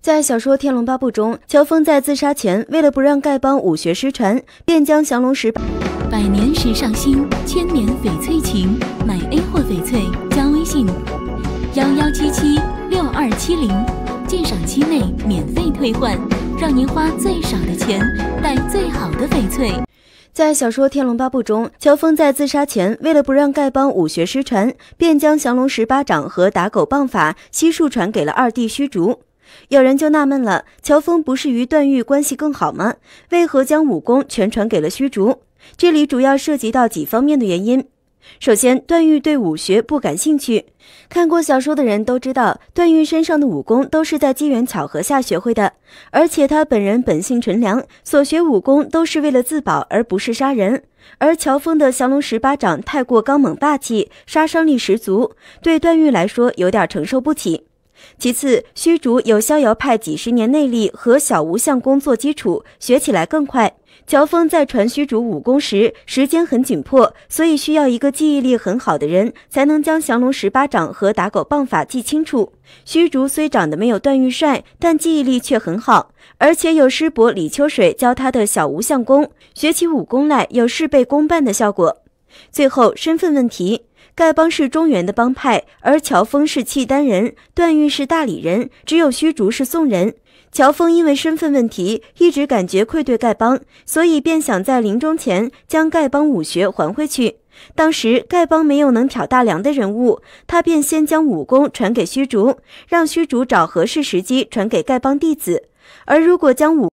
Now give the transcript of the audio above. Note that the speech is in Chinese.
在小说《天龙八部》中，乔峰在自杀前，为了不让丐帮武学失传，便将降龙十百年时尚新千年翡翠情买 A 货翡翠加微信幺幺七七六二七零，鉴赏期内免费退换，让您花最少的钱带最好的翡翠。在小说《天龙八部》中，乔峰在自杀前，为了不让丐帮武学失传，便将降龙十八掌和打狗棒法悉数传给了二弟虚竹。有人就纳闷了，乔峰不是与段誉关系更好吗？为何将武功全传给了虚竹？这里主要涉及到几方面的原因。首先，段誉对武学不感兴趣，看过小说的人都知道，段誉身上的武功都是在机缘巧合下学会的，而且他本人本性纯良，所学武功都是为了自保，而不是杀人。而乔峰的降龙十八掌太过刚猛霸气，杀伤力十足，对段誉来说有点承受不起。其次，虚竹有逍遥派几十年内力和小无相功做基础，学起来更快。乔峰在传虚竹武功时，时间很紧迫，所以需要一个记忆力很好的人才能将降龙十八掌和打狗棒法记清楚。虚竹虽长得没有段誉帅，但记忆力却很好，而且有师伯李秋水教他的小无相功，学起武功来有事倍功半的效果。最后，身份问题，丐帮是中原的帮派，而乔峰是契丹人，段誉是大理人，只有虚竹是宋人。乔峰因为身份问题，一直感觉愧对丐帮，所以便想在临终前将丐帮武学还回去。当时丐帮没有能挑大梁的人物，他便先将武功传给虚竹，让虚竹找合适时机传给丐帮弟子。而如果将武